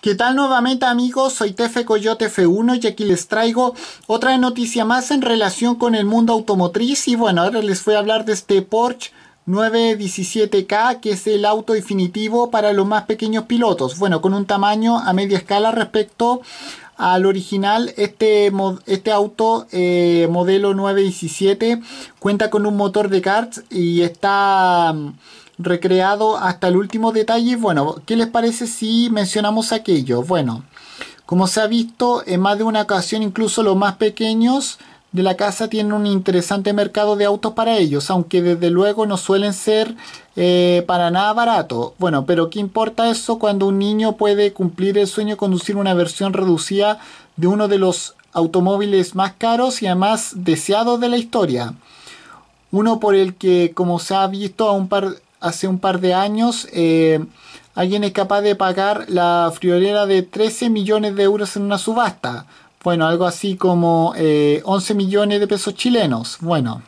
¿Qué tal nuevamente amigos? Soy Tefe Coyote F1 y aquí les traigo otra noticia más en relación con el mundo automotriz y bueno, ahora les voy a hablar de este Porsche 917K que es el auto definitivo para los más pequeños pilotos, bueno, con un tamaño a media escala respecto al original, este, este auto eh, modelo 917 cuenta con un motor de carts y está mm, recreado hasta el último detalle. Bueno, ¿qué les parece si mencionamos aquello? Bueno, como se ha visto en más de una ocasión, incluso los más pequeños de la casa tienen un interesante mercado de autos para ellos, aunque desde luego no suelen ser eh, para nada barato. Bueno, pero ¿qué importa eso cuando un niño puede cumplir el sueño de conducir una versión reducida de uno de los automóviles más caros y además deseados de la historia? Uno por el que, como se ha visto hace un par de años, eh, alguien es capaz de pagar la friolera de 13 millones de euros en una subasta bueno, algo así como 11 eh, millones de pesos chilenos. Bueno,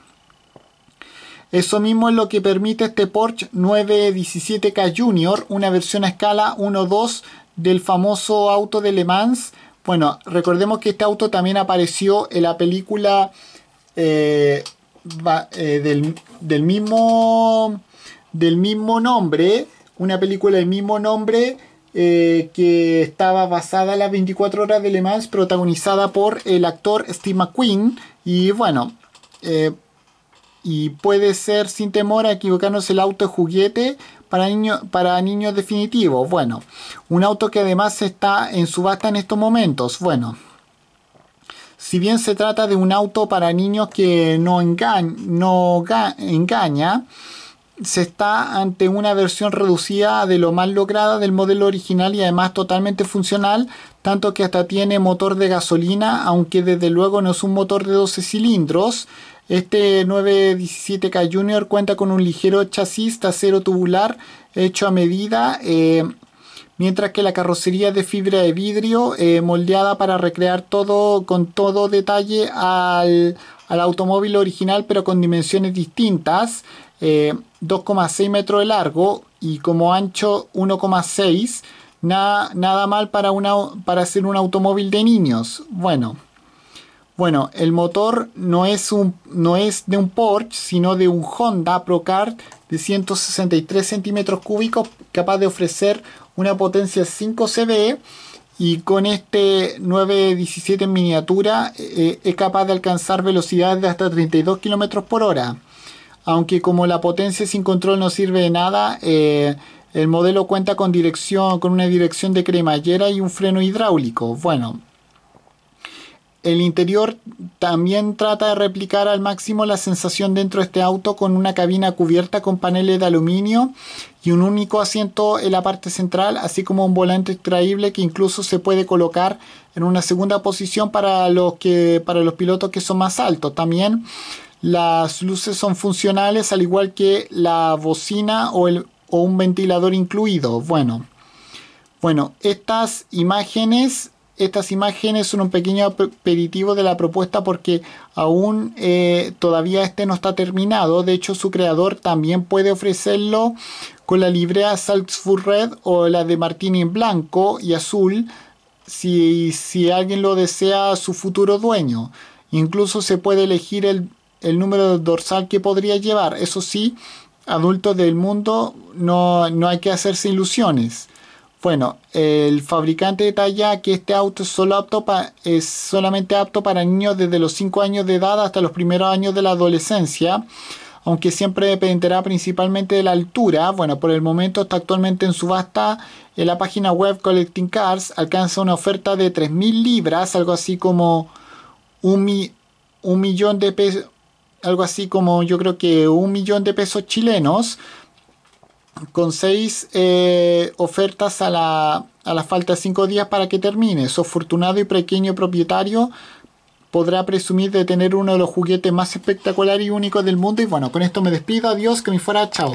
eso mismo es lo que permite este Porsche 917K Junior, una versión a escala 1.2 del famoso auto de Le Mans. Bueno, recordemos que este auto también apareció en la película eh, eh, del, mismo, del mismo nombre, una película del mismo nombre eh, que estaba basada en las 24 horas de Le Mans, protagonizada por el actor Steve McQueen. Y bueno, eh, y puede ser sin temor a equivocarnos el auto juguete para, para niños definitivos. Bueno, un auto que además está en subasta en estos momentos. Bueno. Si bien se trata de un auto para niños que no, no engaña, se está ante una versión reducida de lo más lograda del modelo original y además totalmente funcional, tanto que hasta tiene motor de gasolina, aunque desde luego no es un motor de 12 cilindros. Este 917K Junior cuenta con un ligero chasis acero tubular hecho a medida, eh, mientras que la carrocería de fibra de vidrio eh, moldeada para recrear todo con todo detalle al, al automóvil original pero con dimensiones distintas. 2,6 eh, metros de largo y como ancho 1,6. Nada, nada mal para, una, para hacer un automóvil de niños. Bueno, bueno, el motor no es, un, no es de un Porsche, sino de un Honda Procar de 163 centímetros cúbicos, capaz de ofrecer una potencia 5 CV e y con este 917 en miniatura eh, eh, es capaz de alcanzar velocidades de hasta 32 km por hora aunque como la potencia sin control no sirve de nada, eh, el modelo cuenta con, dirección, con una dirección de cremallera y un freno hidráulico. Bueno, el interior también trata de replicar al máximo la sensación dentro de este auto con una cabina cubierta con paneles de aluminio y un único asiento en la parte central, así como un volante extraíble que incluso se puede colocar en una segunda posición para los, que, para los pilotos que son más altos. También las luces son funcionales al igual que la bocina o, el, o un ventilador incluido. Bueno, bueno, estas imágenes, estas imágenes son un pequeño aperitivo de la propuesta porque aún eh, todavía este no está terminado. De hecho, su creador también puede ofrecerlo con la librea Salzburg Red o la de Martini en blanco y azul si, si alguien lo desea su futuro dueño. Incluso se puede elegir el el número dorsal que podría llevar. Eso sí, adultos del mundo, no, hay que hacerse ilusiones. Bueno, el fabricante detalla que este auto es, solamente apto para niños desde los 5 años de edad hasta los primeros años de la adolescencia, aunque siempre dependerá principalmente de la altura. Bueno, por el momento está actualmente en subasta en la página web Collecting Cars, alcanza una oferta de 3.000 libras, algo así como un millón de pesos algo así como yo creo que un millón de pesos chilenos con seis eh, ofertas a la, a la falta de cinco días para que termine. Su afortunado y pequeño propietario podrá presumir de tener uno de los juguetes más espectaculares y únicos del mundo. Y bueno, con esto me despido. Adiós, que me fuera. Chao.